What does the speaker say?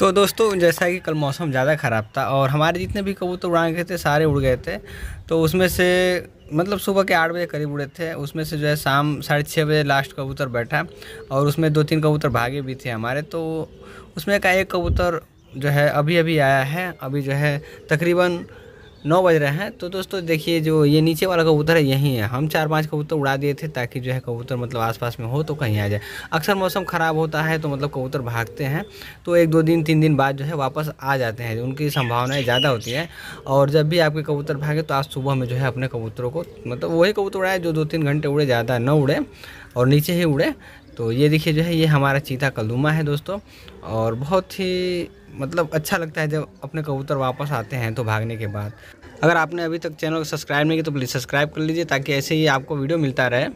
तो दोस्तों जैसा कि कल मौसम ज़्यादा ख़राब था और हमारे जितने भी कबूतर उड़ाए गए थे सारे उड़ गए थे तो उसमें से मतलब सुबह के आठ बजे करीब उड़े थे उसमें से जो है शाम साढ़े छः बजे लास्ट कबूतर बैठा और उसमें दो तीन कबूतर भागे भी थे हमारे तो उसमें का एक कबूतर जो है अभी अभी आया है अभी जो है तकरीबन नौ बज रहे हैं तो दोस्तों देखिए जो ये नीचे वाला कबूतर है यहीं है हम चार पांच कबूतर उड़ा दिए थे ताकि जो है कबूतर मतलब आसपास में हो तो कहीं आ जाए अक्सर मौसम ख़राब होता है तो मतलब कबूतर भागते हैं तो एक दो दिन तीन दिन बाद जो है वापस आ जाते हैं उनकी संभावनाएँ ज़्यादा होती है और जब भी आपके कबूतर भागे तो आज सुबह में जो है अपने कबूतरों को मतलब वही कबूतर उड़ाए जो दो तीन घंटे उड़े ज़्यादा न उड़े और नीचे ही उड़े तो ये देखिए जो है ये हमारा चीता कलुमा है दोस्तों और बहुत ही मतलब अच्छा लगता है जब अपने कबूतर वापस आते हैं तो भागने के बाद अगर आपने अभी तक चैनल को सब्सक्राइब नहीं किया तो प्लीज़ सब्सक्राइब कर लीजिए ताकि ऐसे ही आपको वीडियो मिलता रहे